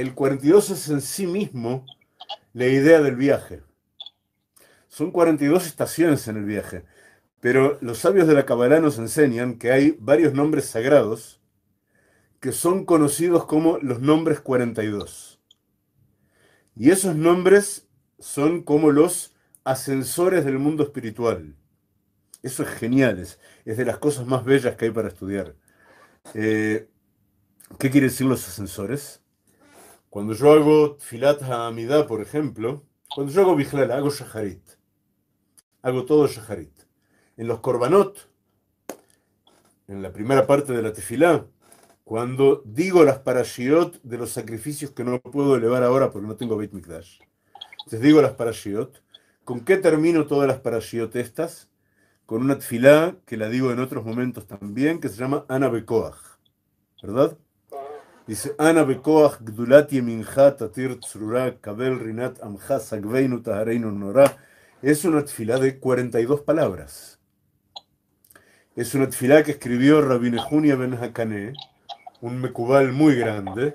el 42 es en sí mismo la idea del viaje. Son 42 estaciones en el viaje, pero los sabios de la Kabbalah nos enseñan que hay varios nombres sagrados que son conocidos como los nombres 42. Y esos nombres son como los ascensores del mundo espiritual. Eso es genial, es, de las cosas más bellas que hay para estudiar. Eh, ¿Qué quiere decir los ascensores? Cuando yo hago Tfilat Hamidá, por ejemplo, cuando yo hago Bijlala, hago Shaharit. Hago todo Shaharit. En los Korbanot, en la primera parte de la Tefilá, cuando digo las parashiot de los sacrificios que no puedo elevar ahora porque no tengo Beit Mikdash, les digo las parashiot. ¿Con qué termino todas las parashiot estas? Con una tefilá que la digo en otros momentos también, que se llama Ana ¿Verdad? Dice, Ana Kabel Rinat Es una tfilá de 42 palabras. Es una tfilá que escribió Junia Ben Hakane, un mecubal muy grande.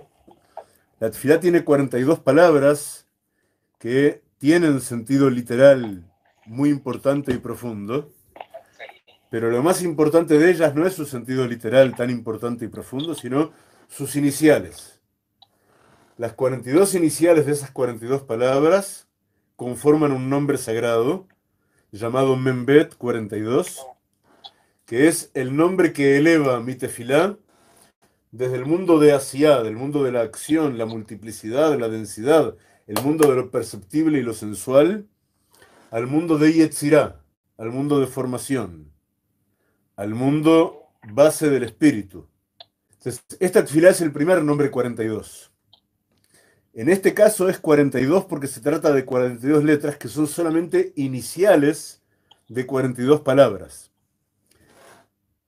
La tfilá tiene 42 palabras que tienen sentido literal muy importante y profundo, pero lo más importante de ellas no es su sentido literal tan importante y profundo, sino sus iniciales. Las 42 iniciales de esas 42 palabras conforman un nombre sagrado llamado Membet 42, que es el nombre que eleva mi tefilá desde el mundo de Asia, del mundo de la acción, la multiplicidad, la densidad, el mundo de lo perceptible y lo sensual, al mundo de Yetzirah, al mundo de formación, al mundo base del espíritu. Entonces, esta fila es el primer nombre 42. En este caso es 42 porque se trata de 42 letras que son solamente iniciales de 42 palabras.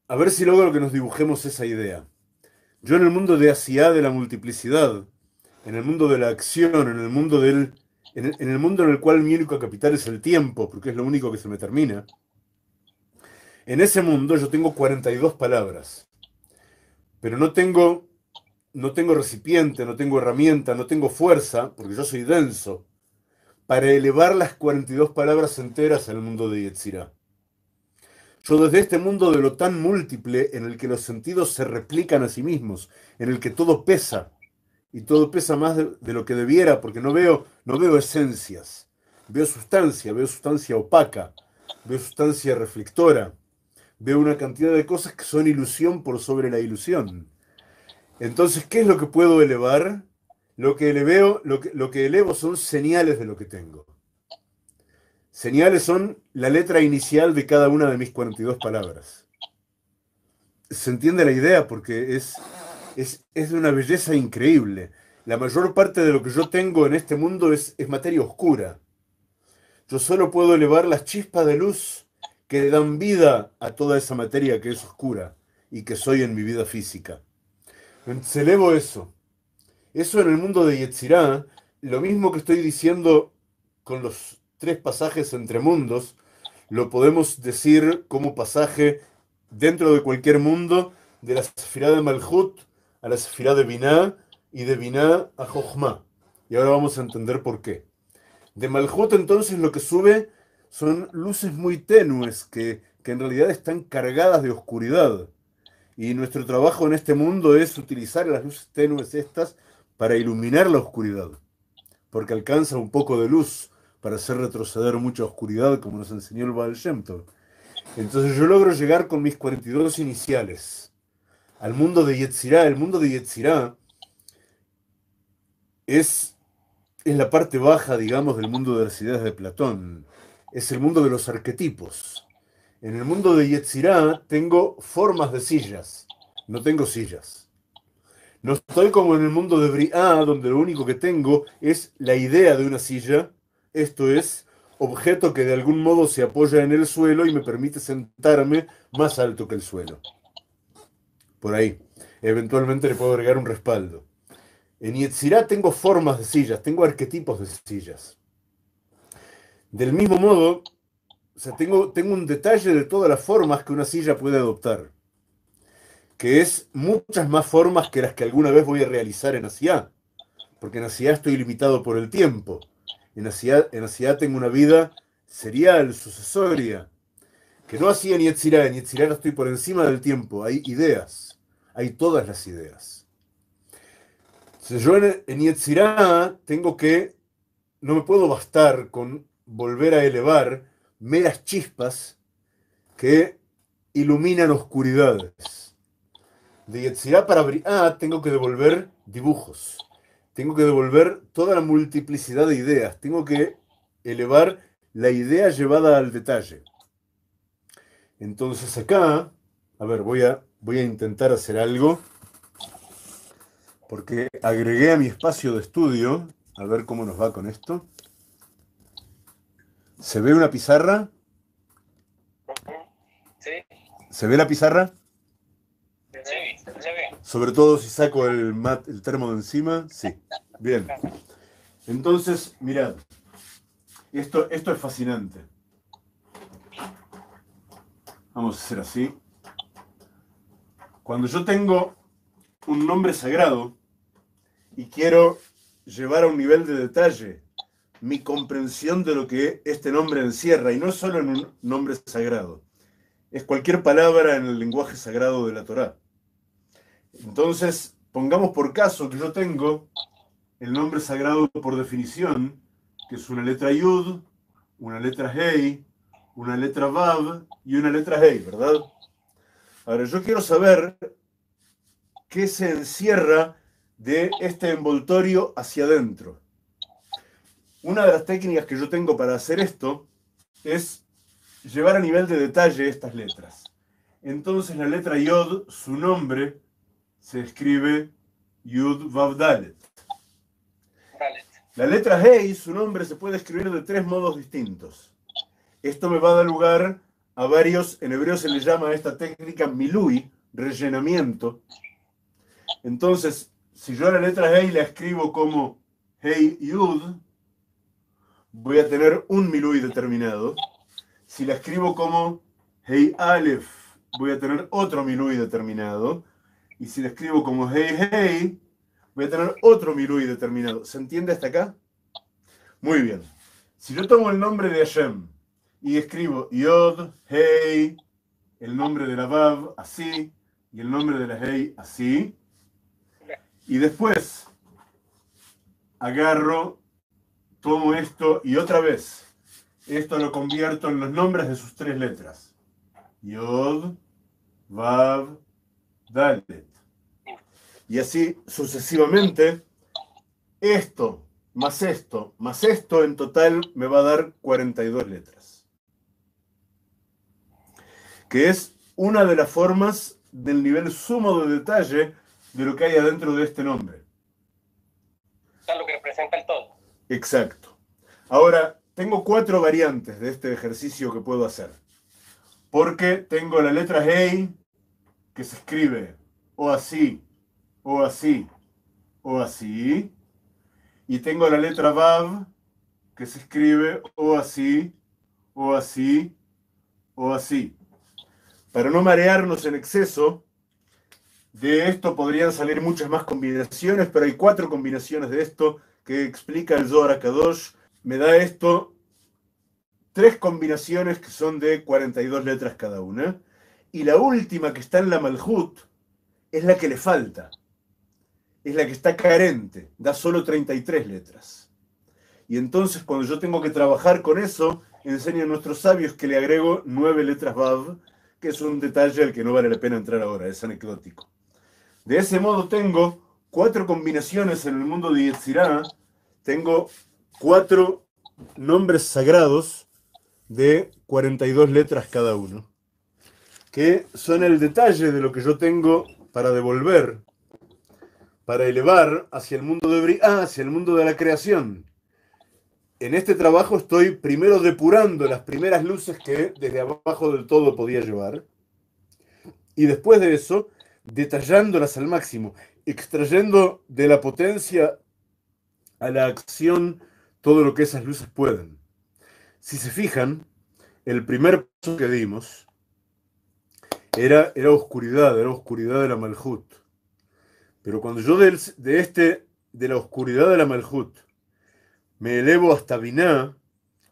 A ver si logro que nos dibujemos esa idea. Yo en el mundo de Asia de la multiplicidad, en el mundo de la acción, en el mundo en el, en el mundo en el cual mi único capital es el tiempo, porque es lo único que se me termina. En ese mundo yo tengo 42 palabras pero no tengo, no tengo recipiente, no tengo herramienta, no tengo fuerza, porque yo soy denso, para elevar las 42 palabras enteras al mundo de Yetzirah. Yo desde este mundo de lo tan múltiple en el que los sentidos se replican a sí mismos, en el que todo pesa, y todo pesa más de, lo que debiera, porque no veo, no veo esencias, veo sustancia, veo sustancia opaca, veo sustancia reflectora, veo una cantidad de cosas que son ilusión por sobre la ilusión. Entonces, ¿qué es lo que puedo elevar? Lo que, elevo lo que, lo que elevo son señales de lo que tengo. Señales son la letra inicial de cada una de mis 42 palabras. Se entiende la idea porque es, es, de una belleza increíble. La mayor parte de lo que yo tengo en este mundo es, es materia oscura. Yo solo puedo elevar las chispas de luz que dan vida a toda esa materia que es oscura y que soy en mi vida física. elevo eso. Eso en el mundo de Yetzirah, lo mismo que estoy diciendo con los tres pasajes entre mundos, lo podemos decir como pasaje dentro de cualquier mundo, de la Sefirá de Malhut a la Sefirá de Binah y de Binah a Jochma. Y ahora vamos a entender por qué. De Malhut entonces lo que sube son luces muy tenues que, en realidad están cargadas de oscuridad. Y nuestro trabajo en este mundo es utilizar las luces tenues estas para iluminar la oscuridad, porque alcanza un poco de luz para hacer retroceder mucha oscuridad, como nos enseñó el Baal Shem Entonces yo logro llegar con mis 42 iniciales al mundo de Yetzirah. El mundo de Yetzirah es, es la parte baja, digamos, del mundo de las ideas de Platón es el mundo de los arquetipos. En el mundo de Yetzirah tengo formas de sillas, no tengo sillas. No estoy como en el mundo de Briah, donde lo único que tengo es la idea de una silla, esto es, objeto que de algún modo se apoya en el suelo y me permite sentarme más alto que el suelo. Por ahí. Eventualmente le puedo agregar un respaldo. En Yetzirah tengo formas de sillas, tengo arquetipos de sillas. Del mismo modo, tengo, un detalle de todas las formas que una silla puede adoptar, que es muchas más formas que las que alguna vez voy a realizar en Asia, porque en Asia estoy limitado por el tiempo. En Asia, en tengo una vida serial, sucesoria, que no hacía en Yetzirah. En no estoy por encima del tiempo, hay ideas, hay todas las ideas. Entonces yo en, en tengo que, no me puedo bastar con volver a elevar meras chispas que iluminan oscuridades. De Yetzirah para ah tengo que devolver dibujos, tengo que devolver toda la multiplicidad de ideas, tengo que elevar la idea llevada al detalle. Entonces acá, a ver, voy a, voy a intentar hacer algo, porque agregué a mi espacio de estudio, a ver cómo nos va con esto. ¿Se ve una pizarra? ¿Se ve la pizarra? Sí, se ve. Sobre todo si saco el, el termo de encima, sí. Bien. Entonces, mirad, esto, esto es fascinante. Vamos a hacer así. Cuando yo tengo un nombre sagrado y quiero llevar a un nivel de detalle mi comprensión de lo que este nombre encierra, y no solo en un nombre sagrado, es cualquier palabra en el lenguaje sagrado de la Torá. Entonces, pongamos por caso que yo tengo el nombre sagrado por definición, que es una letra Yud, una letra Hei, una letra Vav y una letra Hei, ¿verdad? Ahora, yo quiero saber qué se encierra de este envoltorio hacia adentro. Una de las técnicas que yo tengo para hacer esto es llevar a nivel de detalle estas letras. Entonces la letra Yod, su nombre, se escribe Yud Vav La letra Hei, su nombre, se puede escribir de tres modos distintos. Esto me va a dar lugar a varios, en hebreo se le llama a esta técnica milui, rellenamiento. Entonces, si yo la letra Hei la escribo como Hei Yud, voy a tener un milui determinado. Si la escribo como Hey Aleph, voy a tener otro milui determinado. Y si la escribo como Hey Hey, voy a tener otro milui determinado. ¿Se entiende hasta acá? Muy bien. Si yo tomo el nombre de Hashem y escribo Yod, Hey, el nombre de la Vav así, y el nombre de la Hey así, y después agarro tomo esto y otra vez, esto lo convierto en los nombres de sus tres letras. Yod, Vav, Dalet. Y así sucesivamente, esto más esto, más esto en total me va a dar 42 letras. Que es una de las formas del nivel sumo de detalle de lo que hay adentro de este nombre. Exacto. Ahora, tengo cuatro variantes de este ejercicio que puedo hacer. Porque tengo la letra A que se escribe o así, o así, o así. Y tengo la letra Vav que se escribe o así, o así, o así. Para no marearnos en exceso, de esto podrían salir muchas más combinaciones, pero hay cuatro combinaciones de esto que explica el Zohar Kadosh, me da esto tres combinaciones que son de 42 letras cada una, y la última que está en la Malhut es la que le falta, es la que está carente, da solo 33 letras. Y entonces cuando yo tengo que trabajar con eso, enseño a nuestros sabios que le agrego nueve letras Bav, que es un detalle al que no vale la pena entrar ahora, es anecdótico. De ese modo tengo cuatro combinaciones en el mundo de Yetzirah tengo cuatro nombres sagrados de 42 letras cada uno, que son el detalle de lo que yo tengo para devolver, para elevar hacia el mundo de ah, el mundo de la creación. En este trabajo estoy primero depurando las primeras luces que desde abajo del todo podía llevar, y después de eso, detallándolas al máximo, extrayendo de la potencia a la acción todo lo que esas luces pueden. Si se fijan, el primer paso que dimos era, era oscuridad, era oscuridad de la Malhut. Pero cuando yo de, de, este, de la oscuridad de la Malhut me elevo hasta Biná,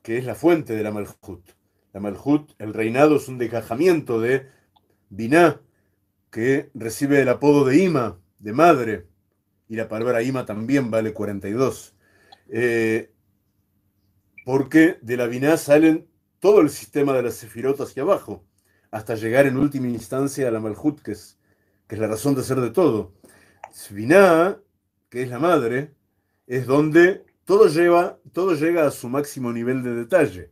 que es la fuente de la Malhut. La Malhut, el reinado, es un desgajamiento de Biná, que recibe el apodo de Ima, de madre y la palabra ima también vale 42. Eh, porque de la biná salen todo el sistema de las sefirot hacia abajo, hasta llegar en última instancia a la malhut, que es, la razón de ser de todo. Biná, que es la madre, es donde todo, lleva, todo llega a su máximo nivel de detalle.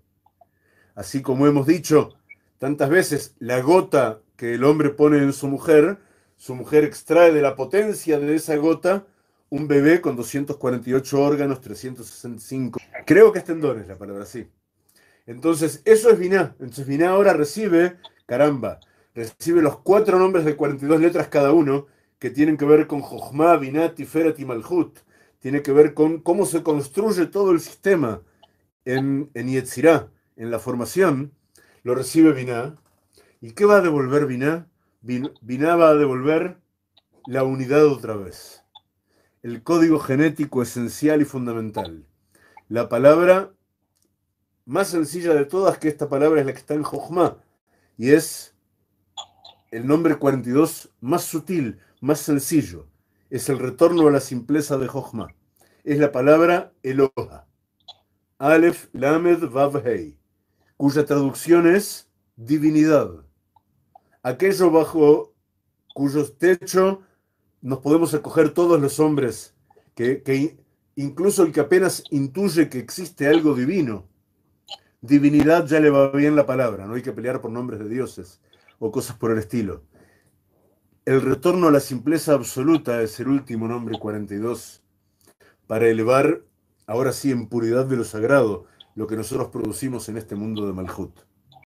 Así como hemos dicho tantas veces, la gota que el hombre pone en su mujer su mujer extrae de la potencia de esa gota un bebé con 248 órganos, 365. Creo que es es la palabra, sí. Entonces, eso es Biná. Entonces, Biná ahora recibe, caramba, recibe los cuatro nombres de 42 letras cada uno, que tienen que ver con Jochma, Biná, Tiferet y Malhut. Tiene que ver con cómo se construye todo el sistema en, en Yetzirah, en la formación. Lo recibe Biná. ¿Y qué va a devolver Biná? vinaba a devolver la unidad otra vez, el código genético esencial y fundamental. La palabra más sencilla de todas, que esta palabra es la que está en Jochma, y es el nombre 42 más sutil, más sencillo. Es el retorno a la simpleza de Jochma. Es la palabra Eloha. Aleph Lamed Vav Hei, cuya traducción es divinidad aquello bajo cuyos techo nos podemos acoger todos los hombres, que, incluso el que apenas intuye que existe algo divino. Divinidad ya le va bien la palabra, no hay que pelear por nombres de dioses o cosas por el estilo. El retorno a la simpleza absoluta es el último nombre 42, para elevar, ahora sí, en puridad de lo sagrado, lo que nosotros producimos en este mundo de Malhut.